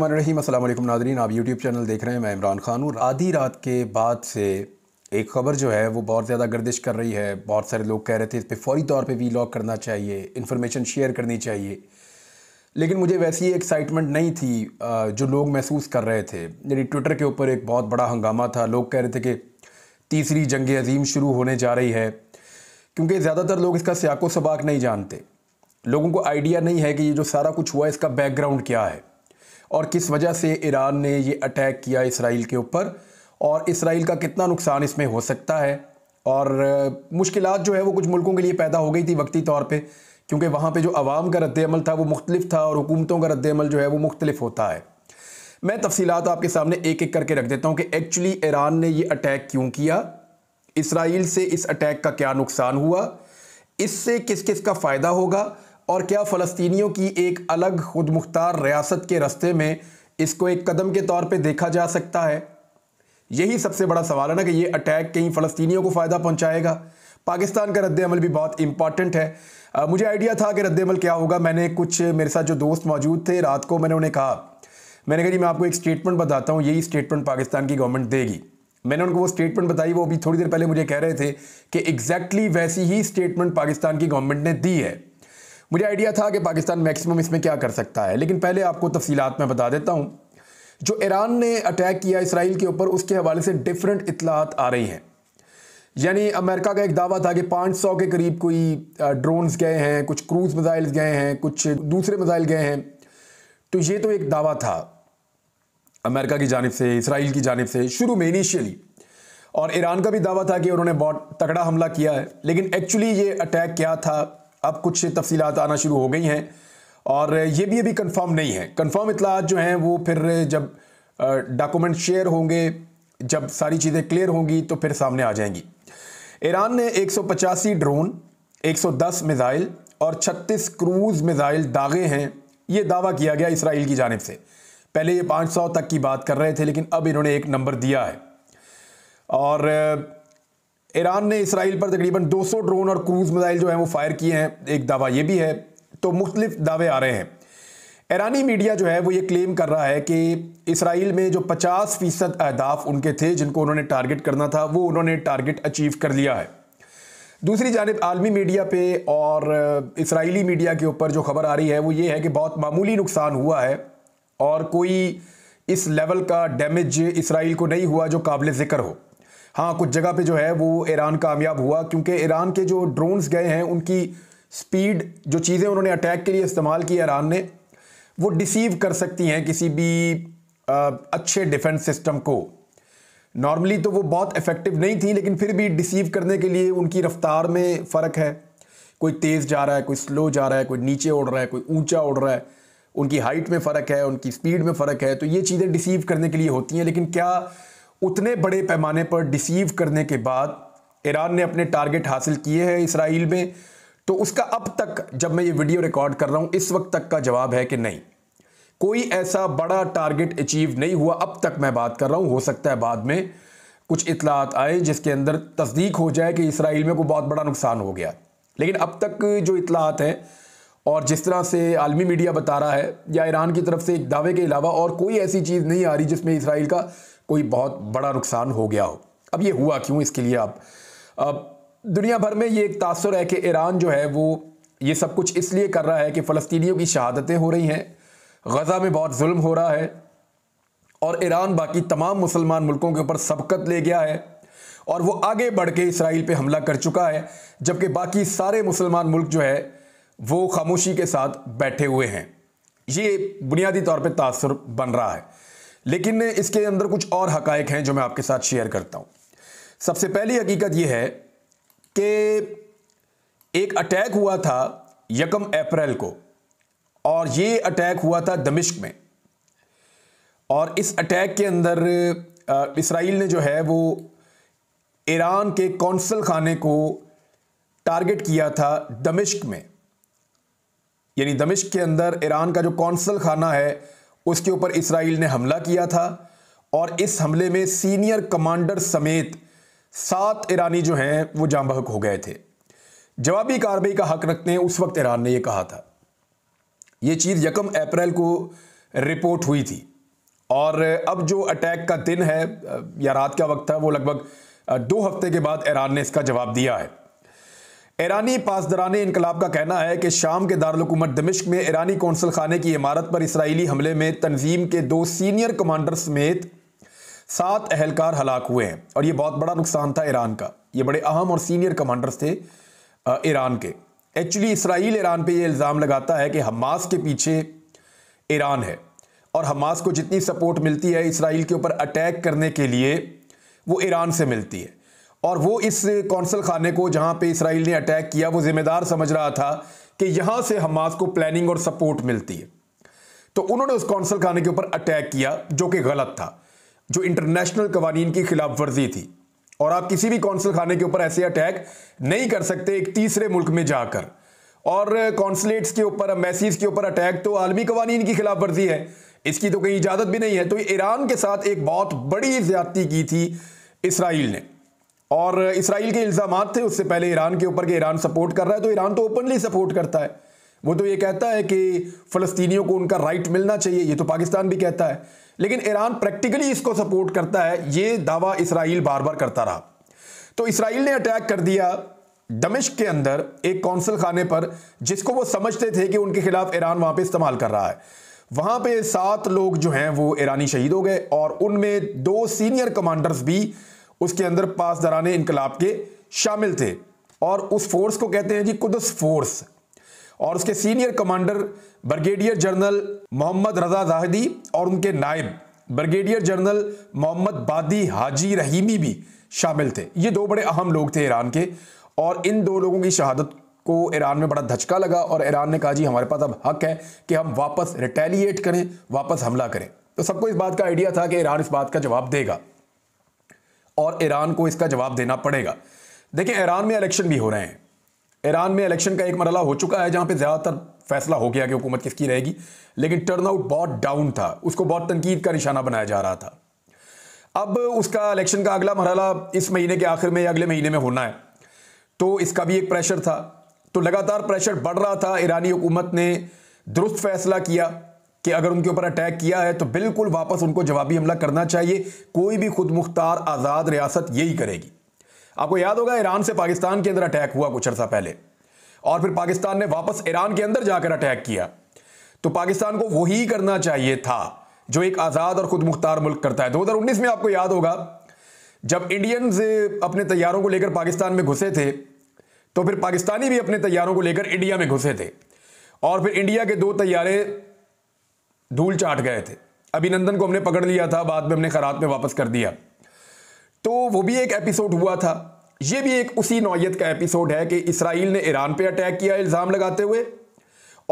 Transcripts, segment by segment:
रहीम नाजरीन आप YouTube channel देख रहे हैं मैं इमरान खान और आधी रात के बाद से एक खबर जो है वो बहुत ज़्यादा गर्दिश कर रही है बहुत सारे लोग कह रहे थे इस पर फौरी तौर पे वीलॉग करना चाहिए इन्फॉर्मेशन शेयर करनी चाहिए लेकिन मुझे वैसी एक्साइटमेंट नहीं थी जो लोग महसूस कर रहे थे यानी ट्विटर के ऊपर एक बहुत बड़ा हंगामा था लोग कह रहे थे कि तीसरी जंग अजीम शुरू होने जा रही है क्योंकि ज़्यादातर लोग इसका स्याको सबाक नहीं जानते लोगों को आइडिया नहीं है कि ये जो सारा कुछ हुआ इसका बैकग्राउंड क्या है और किस वजह से ईरान ने ये अटैक किया इसराइल के ऊपर और इसराइल का कितना नुकसान इसमें हो सकता है और मुश्किल जो है वो कुछ मुल्कों के लिए पैदा हो गई थी वक्ती तौर पर क्योंकि वहाँ पर जो आवाम का रद्दमल था वो मुख्तलिफ था और हुकूमतों का रद्दमल जो है वो मुख्तलिफ होता है मैं तफसीत आपके सामने एक एक करके रख देता हूँ कि एक्चुअली ईरान ने ये अटैक क्यों किया इसराइल से इस अटैक का क्या नुकसान हुआ इससे किस किस का फ़ायदा होगा और क्या फ़लस्तीनियों की एक अलग खुद मुख्तार रियासत के रस्ते में इसको एक कदम के तौर पर देखा जा सकता है यही सबसे बड़ा सवाल है ना कि ये अटैक कहीं फ़लस्तीनियों को फ़ायदा पहुँचाएगा पाकिस्तान का रद्दमल भी बहुत इंपॉर्टेंट है आ, मुझे आइडिया था कि रद्दमल क्या होगा मैंने कुछ मेरे साथ जो दोस्त मौजूद थे रात को मैंने उन्हें कहा मैंने कहा जी मैं आपको एक स्टेटमेंट बताता हूँ यही स्टेटमेंट पाकिस्तान की गवर्नमेंट देगी मैंने उनको वो स्टेटमेंट बताई वो अभी थोड़ी देर पहले मुझे कह रहे थे कि एग्जैक्टली exactly वैसी ही स्टेटमेंट पाकिस्तान की गवर्नमेंट ने दी है मुझे आइडिया था कि पाकिस्तान मैक्सिमम इसमें क्या कर सकता है लेकिन पहले आपको तफसीलात में बता देता हूँ जो ईरान ने अटैक किया इसराइल के ऊपर उसके हवाले से डिफरेंट इतलात आ रही हैं यानी अमेरिका का एक दावा था कि 500 के करीब कोई ड्रोन्स गए हैं कुछ क्रूज मिज़ाइल्स गए हैं कुछ दूसरे मिज़ाइल गए हैं तो ये तो एक दावा था अमेरिका की जानब से इसराइल की जानब से शुरू में इनिशियली और ईरान का भी दावा था कि उन्होंने बहुत तगड़ा हमला किया है लेकिन एक्चुअली ये अटैक क्या था अब कुछ तफसीत आना शुरू हो गई हैं और ये भी अभी कंफर्म नहीं है कंफर्म इतलात जो हैं वो फिर जब डॉक्यूमेंट शेयर होंगे जब सारी चीज़ें क्लियर होंगी तो फिर सामने आ जाएंगी ईरान ने एक ड्रोन दस मिज़ाइल और छत्तीस क्रूज़ मिज़ाइल दागे हैं ये दावा किया गया इसराइल की जानब से पहले ये 500 तक की बात कर रहे थे लेकिन अब इन्होंने एक नंबर दिया है और ईरान ने इसराइल पर तकरीबन 200 ड्रोन और क्रूज मिसाइल जो है वो फायर किए हैं एक दावा ये भी है तो मुख्तलिफ दावे आ रहे हैं ईरानी मीडिया जो है वो ये क्लेम कर रहा है कि इसराइल में जो 50 फ़ीसद अहदाफ उनके थे जिनको उन्होंने टारगेट करना था वो उन्होंने टारगेट अचीव कर लिया है दूसरी जानब आलमी मीडिया पे और इसराइली मीडिया के ऊपर जो खबर आ रही है वो ये है कि बहुत मामूली नुकसान हुआ है और कोई इस लेवल का डैमेज इसराइल को नहीं हुआ जो काबिल ज़िक्र हो हाँ कुछ जगह पे जो है वो ईरान कामयाब हुआ क्योंकि ईरान के जो ड्रोन्स गए हैं उनकी स्पीड जो चीज़ें उन्होंने अटैक के लिए इस्तेमाल की ईरान ने वो डिसीव कर सकती हैं किसी भी आ, अच्छे डिफेंस सिस्टम को नॉर्मली तो वो बहुत इफ़ेक्टिव नहीं थी लेकिन फिर भी डिसीव करने के लिए उनकी रफ्तार में फ़र्क है कोई तेज़ जा रहा है कोई स्लो जा रहा है कोई नीचे उड़ रहा है कोई ऊंचा उड़ रहा है उनकी हाइट में फ़र्क है उनकी स्पीड में फ़र्क है तो ये चीज़ें डिसीव करने के लिए होती हैं लेकिन क्या उतने बड़े पैमाने पर डिसीव करने के बाद ईरान ने अपने टारगेट हासिल किए हैं इसराइल में तो उसका अब तक जब मैं ये वीडियो रिकॉर्ड कर रहा हूँ इस वक्त तक का जवाब है कि नहीं कोई ऐसा बड़ा टारगेट अचीव नहीं हुआ अब तक मैं बात कर रहा हूँ हो सकता है बाद में कुछ इतलात आए जिसके अंदर तस्दीक हो जाए कि इसराइल में कोई बहुत बड़ा नुकसान हो गया लेकिन अब तक जो इतलात हैं और जिस तरह से आलमी मीडिया बता रहा है या ईरान की तरफ से एक दावे के अलावा और कोई ऐसी चीज़ नहीं आ रही जिसमें इसराइल का कोई बहुत बड़ा नुकसान हो गया हो अब ये हुआ क्यों इसके लिए आप अब दुनिया भर में ये एक तासर है कि ईरान जो है वो ये सब कुछ इसलिए कर रहा है कि फ़लस्तियों की शहादतें हो रही हैं गज़ा में बहुत जुल्म हो रहा है और ईरान बाकी तमाम मुसलमान मुल्कों के ऊपर सबकत ले गया है और वो आगे बढ़ के इसराइल पे हमला कर चुका है जबकि बाकी सारे मुसलमान मुल्क जो है वो खामोशी के साथ बैठे हुए हैं ये बुनियादी तौर पे तासर बन रहा है लेकिन इसके अंदर कुछ और हकायक हैं जो मैं आपके साथ शेयर करता हूं सबसे पहली हकीकत यह है कि एक अटैक हुआ था यकम अप्रैल को और ये अटैक हुआ था दमिश्क में और इस अटैक के अंदर इसराइल ने जो है वो ईरान के कौंसल खाने को टारगेट किया था दमिश्क में यानी दमिश्क के अंदर ईरान का जो कौंसल खाना है उसके ऊपर इसराइल ने हमला किया था और इस हमले में सीनियर कमांडर समेत सात ईरानी जो हैं वो बहक हो गए थे जवाबी कार्रवाई का हक रखते हैं उस वक्त ईरान ने यह कहा था ये चीज़ यकम अप्रैल को रिपोर्ट हुई थी और अब जो अटैक का दिन है या रात का वक्त था वो लगभग दो हफ्ते के बाद ईरान ने इसका जवाब दिया है ईरानी पासदरान इनकलाब का कहना है कि शाम के दारकूमत दमिश्क में ईरानी कौंसल खाने की इमारत पर इसराइली हमले में तंजीम के दो सीनियर कमांडर समेत सात अहलकार हलाक हुए हैं और ये बहुत बड़ा नुकसान था ईरान का ये बड़े अहम और सीनियर कमांडर्स थे ईरान के एक्चुअली इसराइल ईरान पे ये इल्ज़ाम लगाता है कि हमास के पीछे ईरान है और हमास को जितनी सपोर्ट मिलती है इसराइल के ऊपर अटैक करने के लिए वो ईरान से मिलती है और वो इस कौंसल खाने को जहां पे इसराइल ने अटैक किया वो जिम्मेदार समझ रहा था कि यहां से हमास को प्लानिंग और सपोर्ट मिलती है तो उन्होंने उस कौंसल खाने के ऊपर अटैक किया जो कि गलत था जो इंटरनेशनल कवानीन की खिलाफ वर्जी थी और आप किसी भी कौंसल खाने के ऊपर ऐसे अटैक नहीं कर सकते एक तीसरे मुल्क में जाकर और कौंसलेट्स के ऊपर मैसीज के ऊपर अटैक तो आलमी कवानीन की खिलाफ वर्जी है इसकी तो कहीं इजाजत भी नहीं है तो ईरान के साथ एक बहुत बड़ी ज्यादती की थी इसराइल ने और इसराइल के इल्ज़ाम थे उससे पहले ईरान के ऊपर ईरान सपोर्ट कर रहा है तो ईरान तो ओपनली सपोर्ट करता है वो तो ये कहता है कि फ़लस्तीनियों को उनका राइट मिलना चाहिए ये तो पाकिस्तान भी कहता है लेकिन ईरान प्रैक्टिकली इसको सपोर्ट करता है ये दावा इसराइल बार बार करता रहा तो इसराइल ने अटैक कर दिया दमिश के अंदर एक कौंसल खाने पर जिसको वो समझते थे कि उनके खिलाफ ईरान वहां पर इस्तेमाल कर रहा है वहां पर सात लोग जो हैं वो ईरानी शहीद हो गए और उनमें दो सीनियर कमांडर्स भी उसके अंदर पासदाराने इनकलाब के शामिल थे और उस फोर्स को कहते हैं जी कुदस फोर्स और उसके senior commander brigadier general Mohammad Reza Zahedi और उनके नायब ब्रिगेडियर जनरल मोहम्मद बादी हाजी रहीमी भी शामिल थे ये दो बड़े अहम लोग थे ईरान के और इन दो लोगों की शहादत को ईरान में बड़ा धचका लगा और ईरान ने कहा जी हमारे पास अब हक है कि हम वापस रिटेलिएट करें वापस हमला करें तो सबको इस बात का आइडिया था कि ईरान इस बात का जवाब देगा और ईरान को इसका जवाब देना पड़ेगा देखिए ईरान में इलेक्शन भी हो रहे हैं ईरान में इलेक्शन का एक मरला हो चुका है जहां पे ज़्यादातर फैसला हो गया कि हुकूमत किसकी रहेगी लेकिन टर्नआउट बहुत डाउन था उसको बहुत तनकीद का निशाना बनाया जा रहा था अब उसका इलेक्शन का अगला मरहला इस महीने के आखिर में या अगले महीने में होना है तो इसका भी एक प्रेशर था तो लगातार प्रेशर बढ़ रहा था ईरानी हुकूमत ने दुरुस्त फैसला किया कि अगर उनके ऊपर अटैक किया है तो बिल्कुल वापस उनको जवाबी हमला करना चाहिए कोई भी खुद मुख्तार आज़ाद रियासत यही करेगी आपको याद होगा ईरान से पाकिस्तान के अंदर अटैक हुआ कुछ अर्सा पहले और फिर पाकिस्तान ने वापस ईरान के अंदर जाकर अटैक किया तो पाकिस्तान को वही करना चाहिए था जो एक आज़ाद और खुद मुख्तार मुल्क करता है 2019 में आपको याद होगा जब इंडियंस अपने तैयारों को लेकर पाकिस्तान में घुसे थे तो फिर पाकिस्तानी भी अपने तैयारों को लेकर इंडिया में घुसे थे और फिर इंडिया के दो तैयारे धूल चाट गए थे अभिनंदन को हमने पकड़ लिया था बाद में हमने खरात में वापस कर दिया तो वो भी एक एपिसोड हुआ था ये भी एक उसी नौीयत का एपिसोड है कि इसराइल ने ईरान पे अटैक किया इल्ज़ाम लगाते हुए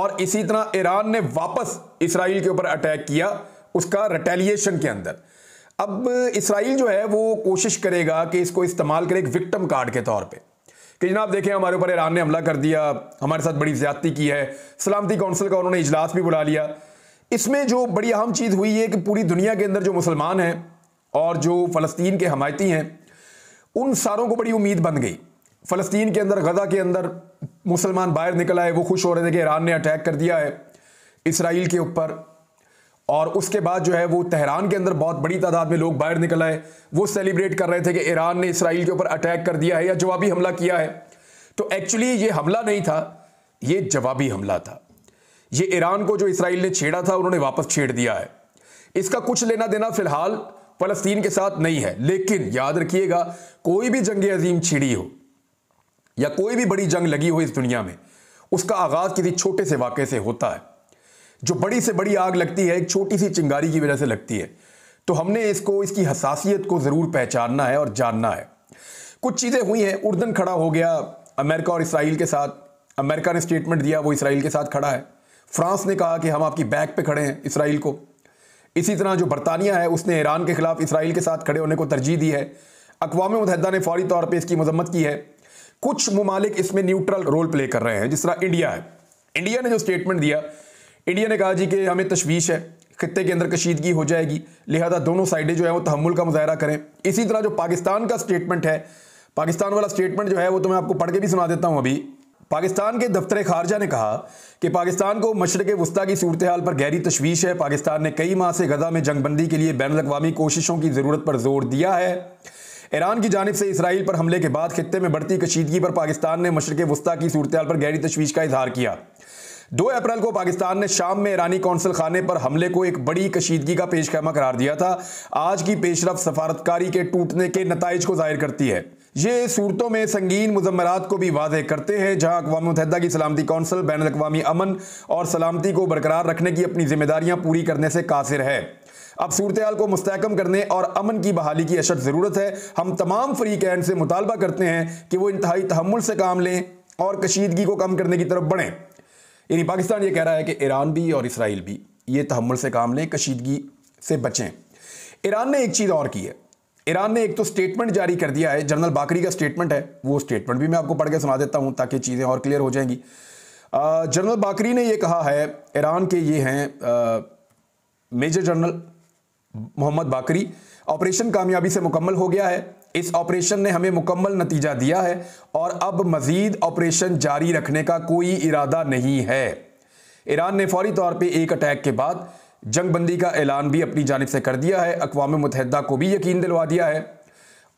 और इसी तरह ईरान ने वापस इसराइल के ऊपर अटैक किया उसका रिटेलिएशन के अंदर अब इसराइल जो है वो कोशिश करेगा कि इसको इस्तेमाल करे एक विक्टम कार्ड के तौर पे कि जनाब देखें हमारे ऊपर ईरान ने हमला कर दिया हमारे साथ बड़ी ज्यादती की है सलामती काउंसिल का उन्होंने इजलास भी बुला लिया इसमें जो बड़ी अहम चीज़ हुई है कि पूरी दुनिया के अंदर जो मुसलमान हैं और जो फ़लस्तीन के हमायती हैं उन सारों को बड़ी उम्मीद बन गई फ़लस्तीन के अंदर गज़ा के अंदर मुसलमान बाहर निकल आए वो खुश हो रहे थे कि ईरान ने अटैक कर दिया है इसराइल के ऊपर और उसके बाद जो है वो तेहरान के अंदर बहुत बड़ी तादाद में लोग बाहर निकल आए वो सेलिब्रेट कर रहे थे कि ईरान ने इसराइल के ऊपर अटैक कर दिया है या जवाबी हमला किया है तो एक्चुअली ये हमला नहीं था ये जवाबी हमला था ये ईरान को जो इसराइल ने छेड़ा था उन्होंने वापस छेड़ दिया है इसका कुछ लेना देना फिलहाल फलस्तीन के साथ नहीं है लेकिन याद रखिएगा कोई भी जंग अजीम छिड़ी हो या कोई भी बड़ी जंग लगी हो इस दुनिया में उसका आगाज किसी छोटे से वाक़े से होता है जो बड़ी से बड़ी आग लगती है एक छोटी सी चिंगारी की वजह से लगती है तो हमने इसको इसकी हसासियत को ज़रूर पहचानना है और जानना है कुछ चीज़ें हुई हैं उर्दन खड़ा हो गया अमेरिका और इसराइल के साथ अमेरिका ने स्टेटमेंट दिया वो इसराइल के साथ खड़ा है फ्रांस ने कहा कि हम आपकी बैक पे खड़े हैं इसराइल को इसी तरह जो बरतानिया है उसने ईरान के खिलाफ इसराइल के साथ खड़े होने को तरजीह दी है अकवा मुतहदा ने फौरी तौर पर इसकी मजम्मत की है कुछ ममालिक इसमें न्यूट्रल रोल प्ले कर रहे हैं जिस तरह इंडिया है इंडिया ने जो स्टेटमेंट दिया इंडिया ने कहा जी कि हमें तशवीश है खत्े के अंदर कशीदगी हो जाएगी लिहाजा दोनों साइडें जो है वो तहमुल का मुजाहरा करें इसी तरह जो पाकिस्तान का स्टेटमेंट है पाकिस्तान वाला स्टेटमेंट जो है वो तो मैं आपको पढ़ के भी सुना देता हूँ अभी पाकिस्तान के दफ्तर खारजा ने कहा कि पाकिस्तान को मशरक़ वस्ती की सूरत हाल पर गहरी तशवीश है पाकिस्तान ने कई माह से गजा में जंगबंदी के लिए बैन अवी कोशिशों की ज़रूरत पर जोर दिया है ईरान की जानब से इसराइल पर हमले के बाद खत्े में बढ़ती कशीदगी पर पाकिस्तान ने मशरक़ वस्ती की सूरत हाल पर गहरी तशवीश का इजहार किया दो अप्रैल को पाकिस्तान ने शाम में ईरानी कौंसल खाने पर हमले को एक बड़ी कशीदगी का पेशखैमा करार दिया था आज की पेशरफ सफारतकारी के टूटने के नतज को जाहिर करती है ये सूरतों में संगीन मुजमरात को भी वाजे करते हैं जहाँ अकवा मुतहदा की सलामती कौंसल बैन अवी अमन और सलामती को बरकरार रखने की अपनी जिम्मेदारियाँ पूरी करने से कासिर है अब सूरत को मुस्तकम करने और अमन की बहाली की अशद ज़रूरत है हम तमाम फ्री कैंड से मुतालबा करते हैं कि वो इंतहाई तहमुल से काम लें और कशीदगी को कम करने की तरफ बढ़ें यानी पाकिस्तान ये कह रहा है कि ईरान भी और इसराइल भी ये तहमुल से काम लें कशीदगी से बचें ईरान ने एक चीज़ और की है ईरान ने एक तो स्टेटमेंट जारी कर दिया है जनरल बाकरी का स्टेटमेंट है वो स्टेटमेंट भी मैं आपको पढ़ के सुना देता हूँ ताकि चीज़ें और क्लियर हो जाएंगी जनरल बाकरी ने ये कहा है ईरान के ये हैं मेजर जनरल मोहम्मद बाकरी ऑपरेशन कामयाबी से मुकम्मल हो गया है इस ऑपरेशन ने हमें मुकम्मल नतीजा दिया है और अब मजीद ऑपरेशन जारी रखने का कोई इरादा नहीं है ईरान ने फौरी तौर पर एक अटैक के बाद जंग बंदी का ऐलान भी अपनी जानब से कर दिया है अकवा मुतहदा को भी यकीन दिलवा दिया है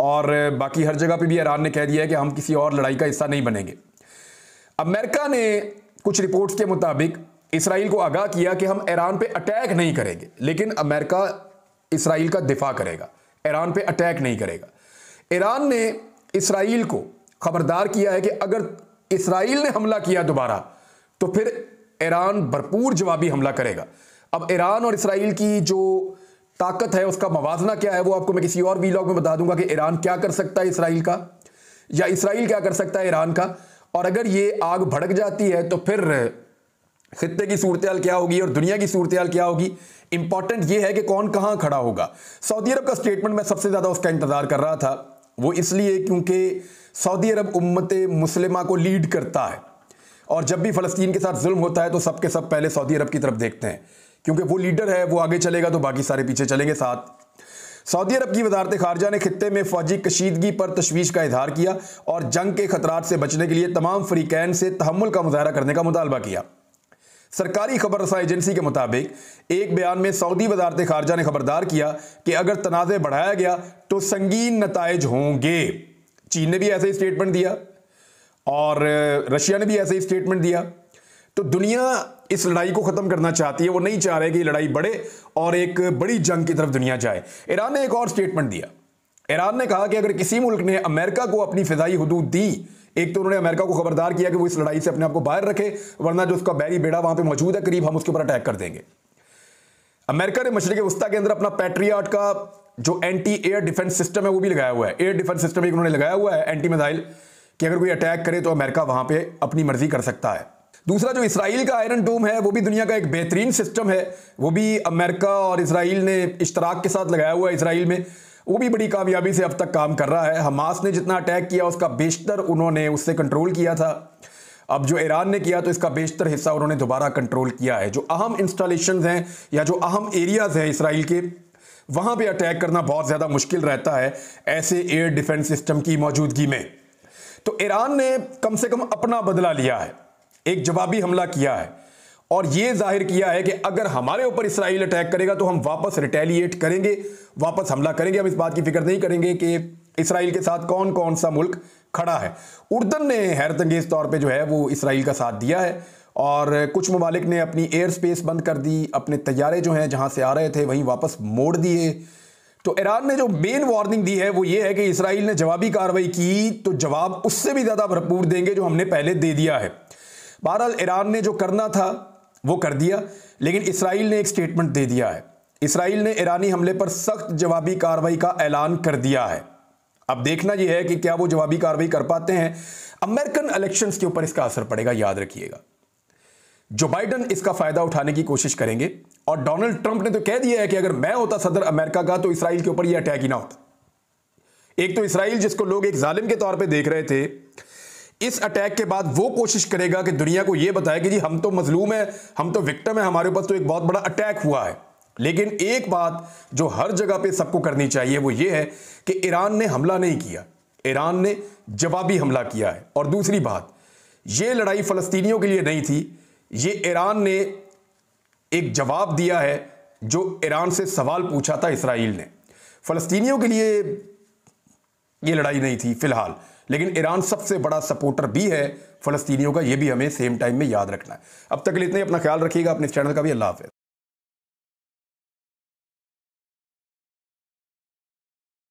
और बाकी हर जगह पर भी ईरान ने कह दिया है कि हम किसी और लड़ाई का हिस्सा नहीं बनेंगे अमेरिका ने कुछ रिपोर्ट्स के मुताबिक इसराइल को आगाह किया कि हम ईरान पे अटैक नहीं करेंगे लेकिन अमेरिका इसराइल का दिफा करेगा ईरान पे अटैक नहीं करेगा ईरान ने इसराइल को खबरदार किया है कि अगर इसराइल ने हमला किया दोबारा तो फिर ईरान भरपूर जवाबी हमला करेगा अब ईरान और इसराइल की जो ताकत है उसका मवाजना क्या है वो आपको मैं किसी और वीलॉग में बता दूंगा कि ईरान क्या कर सकता है इसराइल का या इसराइल क्या कर सकता है ईरान का और अगर ये आग भड़क जाती है तो फिर खत्े की सूरत क्या होगी और दुनिया की सूरत क्या होगी इंपॉर्टेंट ये है कि कौन कहाँ खड़ा होगा सऊदी अरब का स्टेटमेंट मैं सबसे ज़्यादा उसका इंतज़ार कर रहा था वो इसलिए क्योंकि सऊदी अरब उम्मत मुसलिमा को लीड करता है और जब भी फ़लस्तीन के साथ जुल्म होता है तो सब के सब पहले सऊदी अरब की तरफ देखते हैं क्योंकि वो लीडर है वो आगे चलेगा तो बाकी सारे पीछे चलेंगे साथ सऊदी अरब की वजारत खारजा ने खत्े में फौजी कशीदगी पर तशवीश का इजहार किया और जंग के खतरा से बचने के लिए तमाम फरीकैन से तहमुल का मुजाहरा करने का मुतालबा किया सरकारी खबर रसा एजेंसी के मुताबिक एक बयान में सऊदी वजारत खारजा ने खबरदार किया कि अगर तनाजे बढ़ाया गया तो संगीन नतज होंगे चीन ने भी ऐसे ही स्टेटमेंट दिया और रशिया ने भी ऐसे ही स्टेटमेंट दिया तो दुनिया इस लड़ाई को ख़त्म करना चाहती है वो नहीं चाह रहे कि लड़ाई बढ़े और एक बड़ी जंग की तरफ दुनिया जाए ईरान ने एक और स्टेटमेंट दिया ईरान ने कहा कि अगर किसी मुल्क ने अमेरिका को अपनी फिजाई हदूद दी एक तो उन्होंने अमेरिका को खबरदार किया कि वो इस लड़ाई से अपने आप को बाहर रखे वरना जो उसका बैरी बेड़ा वहां पर मौजूद है करीब हम उसके ऊपर अटैक कर देंगे अमेरिका ने मशरक वस्ता के अंदर अपना पैट्रियाट का जो एंटी एयर डिफेंस सिस्टम है वो भी लगाया हुआ है एयर डिफेंस सिस्टम एक उन्होंने लगाया हुआ है एंटी मिजाइल कि अगर कोई अटैक करे तो अमेरिका वहां पर अपनी मर्जी कर सकता है दूसरा जो इसराइल का आयरन डोम है वो भी दुनिया का एक बेहतरीन सिस्टम है वो भी अमेरिका और इसराइल ने इश्तराक के साथ लगाया हुआ है इसराइल में वो भी बड़ी कामयाबी से अब तक काम कर रहा है हमास ने जितना अटैक किया उसका बेशतर उन्होंने उससे कंट्रोल किया था अब जो ईरान ने किया तो इसका बेशतर हिस्सा उन्होंने दोबारा कंट्रोल किया है जो अहम इंस्टॉलेशन हैं या जो अहम एरियाज़ हैं इसराइल के वहाँ पर अटैक करना बहुत ज़्यादा मुश्किल रहता है ऐसे एयर डिफेंस सिस्टम की मौजूदगी में तो ईरान ने कम से कम अपना बदला लिया है एक जवाबी हमला किया है और यह जाहिर किया है कि अगर हमारे ऊपर इसराइल अटैक करेगा तो हम वापस रिटेलिएट करेंगे वापस हमला करेंगे हम इस बात की फिक्र नहीं करेंगे कि इसराइल के साथ कौन कौन सा मुल्क खड़ा है उर्दन ने हैरतंगेज तौर पर जो है वो इसराइल का साथ दिया है और कुछ ममालिक ने अपनी एयर स्पेस बंद कर दी अपने तैयारे जो हैं जहाँ से आ रहे थे वहीं वापस मोड़ दिए तो ईरान ने जो मेन वार्निंग दी है वो ये है कि इसराइल ने जवाबी कार्रवाई की तो जवाब उससे भी ज़्यादा भरपूर देंगे जो हमने पहले दे दिया है बहरहाल ईरान ने जो करना था वो कर दिया लेकिन इसराइल ने एक स्टेटमेंट दे दिया है इसराइल ने ईरानी हमले पर सख्त जवाबी कार्रवाई का ऐलान कर दिया है अब देखना यह है कि क्या वो जवाबी कार्रवाई कर पाते हैं अमेरिकन इलेक्शंस के ऊपर इसका असर पड़ेगा याद रखिएगा जो बाइडन इसका फायदा उठाने की कोशिश करेंगे और डोनाल्ड ट्रंप ने तो कह दिया है कि अगर मैं होता सदर अमेरिका का तो इसराइल के ऊपर यह अटैक ही ना होता एक तो इसराइल जिसको लोग एक जालिम के तौर पर देख रहे थे इस अटैक के बाद वो कोशिश करेगा कि दुनिया को यह बताए कि जी हम तो मजलूम है हम तो विक्टम है हमारे ऊपर तो एक बहुत बड़ा अटैक हुआ है लेकिन एक बात जो हर जगह पे सबको करनी चाहिए वो ये है कि ईरान ने हमला नहीं किया ईरान ने जवाबी हमला किया है और दूसरी बात ये लड़ाई फ़लस्तीनियों के लिए नहीं थी ये ईरान ने एक जवाब दिया है जो ईरान से सवाल पूछा था इसराइल ने फ़लस्तीनियों के लिए ये लड़ाई नहीं थी फ़िलहाल लेकिन ईरान सबसे बड़ा सपोर्टर भी है फलस्तीनियों का ये भी हमें सेम टाइम में याद रखना है अब तक के लिए इतने अपना ख्याल रखिएगा अपने चैनल का भी अल्लाह हाफिज़